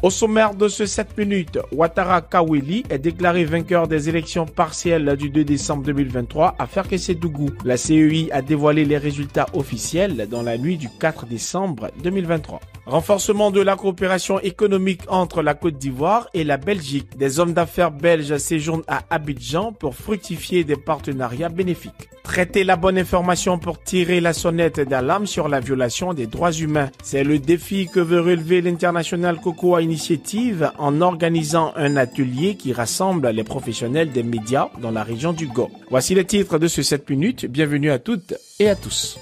Au sommaire de ce 7 minutes, Ouattara Kaweli est déclaré vainqueur des élections partielles du 2 décembre 2023 à Ferkessédougou. La CEI a dévoilé les résultats officiels dans la nuit du 4 décembre 2023. Renforcement de la coopération économique entre la Côte d'Ivoire et la Belgique. Des hommes d'affaires belges séjournent à Abidjan pour fructifier des partenariats bénéfiques. Traiter la bonne information pour tirer la sonnette d'alarme sur la violation des droits humains. C'est le défi que veut relever l'International Cocoa Initiative en organisant un atelier qui rassemble les professionnels des médias dans la région du Go. Voici les titres de ce 7 minutes. Bienvenue à toutes et à tous.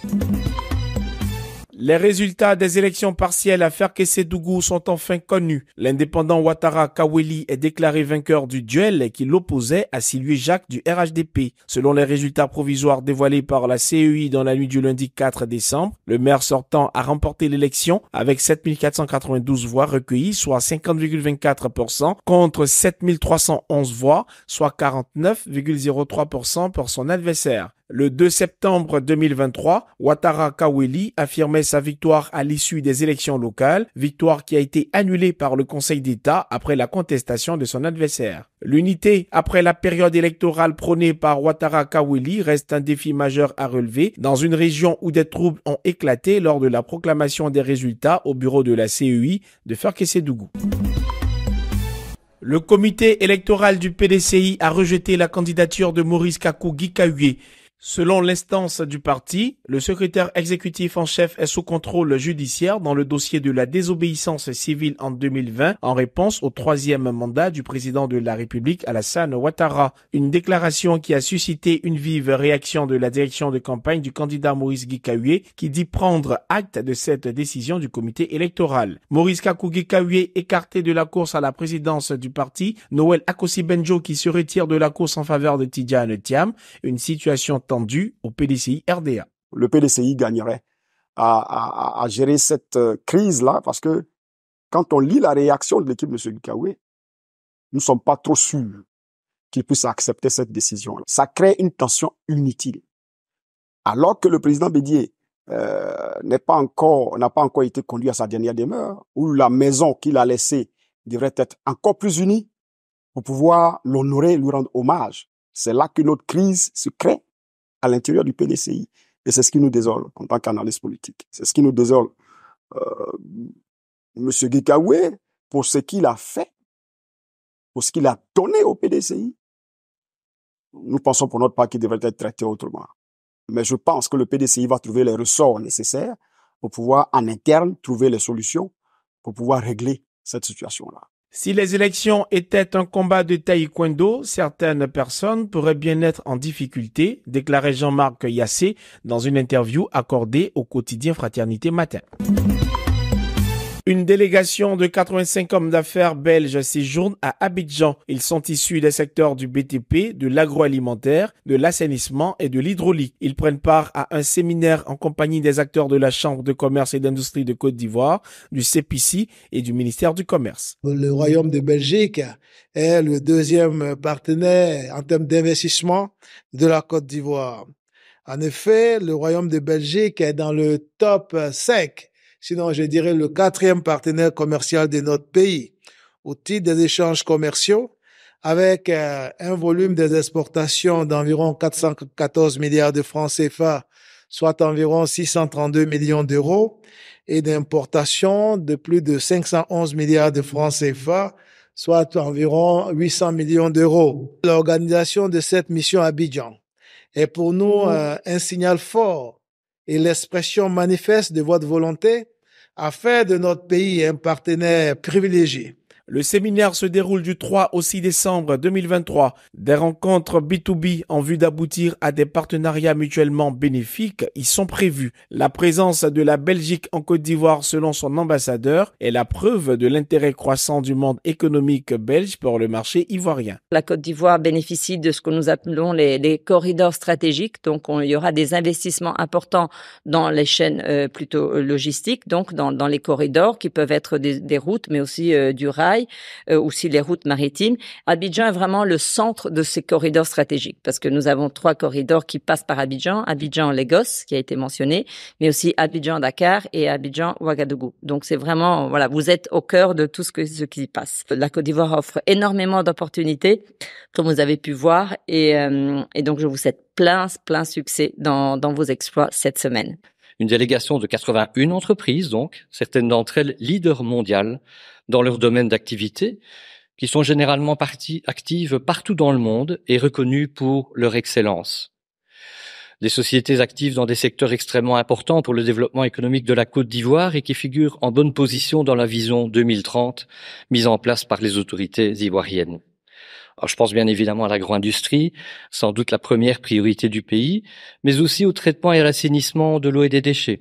Les résultats des élections partielles à Ferquessé-Dougou sont enfin connus. L'indépendant Ouattara Kaweli est déclaré vainqueur du duel qui l'opposait à Sylvie Jacques du RHDP. Selon les résultats provisoires dévoilés par la CEI dans la nuit du lundi 4 décembre, le maire sortant a remporté l'élection avec 7492 voix recueillies, soit 50,24% contre 7311 voix, soit 49,03% pour son adversaire. Le 2 septembre 2023, Ouattara Kaweli affirmait sa victoire à l'issue des élections locales, victoire qui a été annulée par le Conseil d'État après la contestation de son adversaire. L'unité après la période électorale prônée par Ouattara Kaweli reste un défi majeur à relever dans une région où des troubles ont éclaté lors de la proclamation des résultats au bureau de la CEI de Ferkessédougou. Le comité électoral du PDCI a rejeté la candidature de Maurice Kakou Gikahué. Selon l'instance du parti, le secrétaire exécutif en chef est sous contrôle judiciaire dans le dossier de la désobéissance civile en 2020 en réponse au troisième mandat du président de la République Alassane Ouattara. Une déclaration qui a suscité une vive réaction de la direction de campagne du candidat Maurice Guicahoué qui dit prendre acte de cette décision du comité électoral. Maurice Kakou kahué écarté de la course à la présidence du parti, Noël Akosi Benjo qui se retire de la course en faveur de Tidjane Tiam, une situation Tendue au PDCI RDA. Le PDCI gagnerait à, gérer cette euh, crise-là parce que quand on lit la réaction de l'équipe de M. Gikawe, nous ne sommes pas trop sûrs qu'il puisse accepter cette décision. -là. Ça crée une tension inutile. Alors que le président Bédier euh, n'est pas encore, n'a pas encore été conduit à sa dernière demeure, où la maison qu'il a laissée devrait être encore plus unie pour pouvoir l'honorer, lui rendre hommage. C'est là que notre crise se crée à l'intérieur du PDCI. Et c'est ce qui nous désole en tant qu'analyste politique. C'est ce qui nous désole. Euh, Monsieur Gikawe, pour ce qu'il a fait, pour ce qu'il a donné au PDCI, nous pensons pour notre part qu'il devrait être traité autrement. Mais je pense que le PDCI va trouver les ressorts nécessaires pour pouvoir, en interne, trouver les solutions pour pouvoir régler cette situation-là. Si les élections étaient un combat de taekwondo, certaines personnes pourraient bien être en difficulté, déclarait Jean-Marc Yassé dans une interview accordée au quotidien Fraternité Matin. Une délégation de 85 hommes d'affaires belges séjourne à Abidjan. Ils sont issus des secteurs du BTP, de l'agroalimentaire, de l'assainissement et de l'hydraulique. Ils prennent part à un séminaire en compagnie des acteurs de la Chambre de commerce et d'industrie de Côte d'Ivoire, du CPC et du ministère du Commerce. Le Royaume de Belgique est le deuxième partenaire en termes d'investissement de la Côte d'Ivoire. En effet, le Royaume de Belgique est dans le top 5 sinon je dirais le quatrième partenaire commercial de notre pays au titre des échanges commerciaux, avec euh, un volume des exportations d'environ 414 milliards de francs CFA, soit environ 632 millions d'euros, et d'importations de plus de 511 milliards de francs CFA, soit environ 800 millions d'euros. L'organisation de cette mission à Abidjan est pour nous mhm. euh, un signal fort et l'expression manifeste de votre volonté à fait de notre pays un partenaire privilégié le séminaire se déroule du 3 au 6 décembre 2023. Des rencontres B2B en vue d'aboutir à des partenariats mutuellement bénéfiques y sont prévues. La présence de la Belgique en Côte d'Ivoire selon son ambassadeur est la preuve de l'intérêt croissant du monde économique belge pour le marché ivoirien. La Côte d'Ivoire bénéficie de ce que nous appelons les, corridors stratégiques. Donc, il y aura des investissements importants dans les chaînes euh, plutôt euh, logistiques, donc dans, les corridors qui peuvent être des, routes, mais aussi euh, du rail aussi euh, les routes maritimes. Abidjan est vraiment le centre de ces corridors stratégiques parce que nous avons trois corridors qui passent par Abidjan, Abidjan-Lagos qui a été mentionné, mais aussi Abidjan-Dakar et Abidjan-Ouagadougou. Donc c'est vraiment voilà, vous êtes au cœur de tout ce ce qui passe. La Côte d'Ivoire offre énormément d'opportunités comme vous avez pu voir et, euh, donc je vous souhaite plein plein succès dans vos exploits cette semaine une délégation de 81 entreprises, donc certaines d'entre elles leaders mondiales dans leur domaine d'activité, qui sont généralement parties, actives partout dans le monde et reconnues pour leur excellence. Des sociétés actives dans des secteurs extrêmement importants pour le développement économique de la Côte d'Ivoire et qui figurent en bonne position dans la vision 2030 mise en place par les autorités ivoiriennes je pense bien évidemment à l'agro-industrie, sans doute la première priorité du pays, mais aussi au traitement et à l'assainissement de l'eau et des déchets,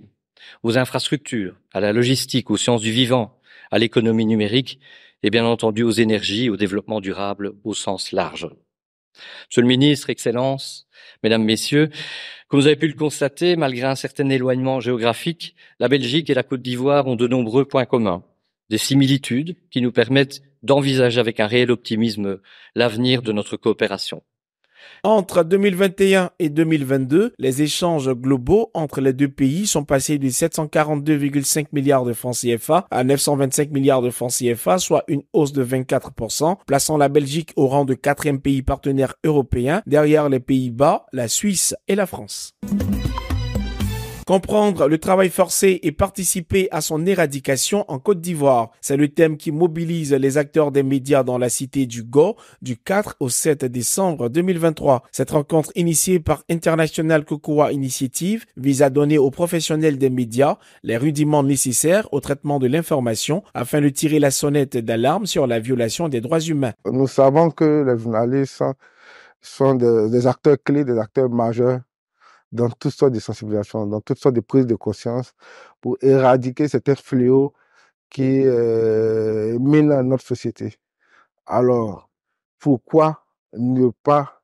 aux infrastructures, à la logistique, aux sciences du vivant, à l'économie numérique et bien entendu aux énergies, au développement durable au sens large. Monsieur le ministre, Excellences, Mesdames, Messieurs, comme vous avez pu le constater, malgré un certain éloignement géographique, la Belgique et la Côte d'Ivoire ont de nombreux points communs, des similitudes qui nous permettent d'envisager avec un réel optimisme l'avenir de notre coopération. Entre 2021 et 2022, les échanges globaux entre les deux pays sont passés de 742,5 milliards de francs CFA à 925 milliards de francs CFA, soit une hausse de 24%, plaçant la Belgique au rang de quatrième pays partenaire européen derrière les Pays-Bas, la Suisse et la France. Comprendre le travail forcé et participer à son éradication en Côte d'Ivoire. C'est le thème qui mobilise les acteurs des médias dans la cité du Go du 4 au 7 décembre 2023. Cette rencontre initiée par International Cocoa Initiative vise à donner aux professionnels des médias les rudiments nécessaires au traitement de l'information afin de tirer la sonnette d'alarme sur la violation des droits humains. Nous savons que les journalistes sont des, des acteurs clés, des acteurs majeurs dans toutes sortes de sensibilisations, dans toutes sortes de prises de conscience pour éradiquer cet fléau qui mmh euh, mène à notre société. Alors, pourquoi ne pas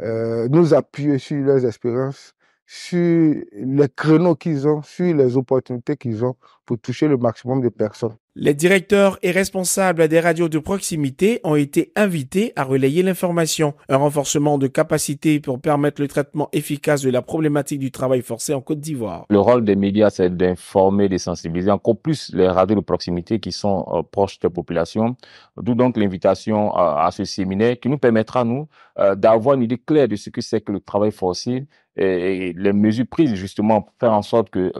euh, nous appuyer sur leurs expériences, sur les créneaux qu'ils ont, sur les opportunités qu'ils ont pour toucher le maximum de personnes. Les directeurs et responsables des radios de proximité ont été invités à relayer l'information. Un renforcement de capacité pour permettre le traitement efficace de la problématique du travail forcé en Côte d'Ivoire. Le rôle des médias, c'est d'informer, de sensibiliser, encore plus les radios de proximité qui sont proches euh, proches des populations. D'où donc l'invitation euh, à, ce séminaire qui nous permettra, nous, euh, d'avoir une idée claire de ce que c'est que le travail forcé et, les mesures prises justement pour faire en sorte que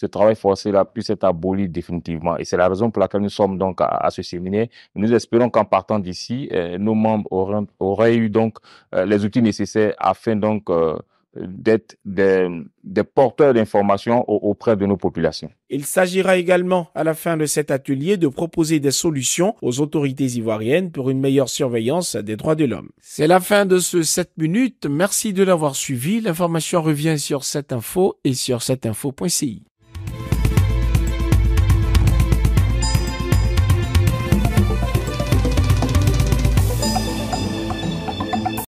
ce travail forcé-là puisse être aboli définitivement. Et c'est la raison pour laquelle nous sommes donc à, ce séminaire. Nous espérons qu'en partant d'ici, euh, nos membres auront, auraient eu donc euh, les outils nécessaires afin donc euh, d'être des, porteurs d'informations auprès de nos populations. Il s'agira également, à la fin de cet atelier, de proposer des solutions aux autorités ivoiriennes pour une meilleure surveillance des droits de l'homme. C'est la fin de ce 7 minutes. Merci de l'avoir suivi. L'information revient sur cette info et sur cette infoci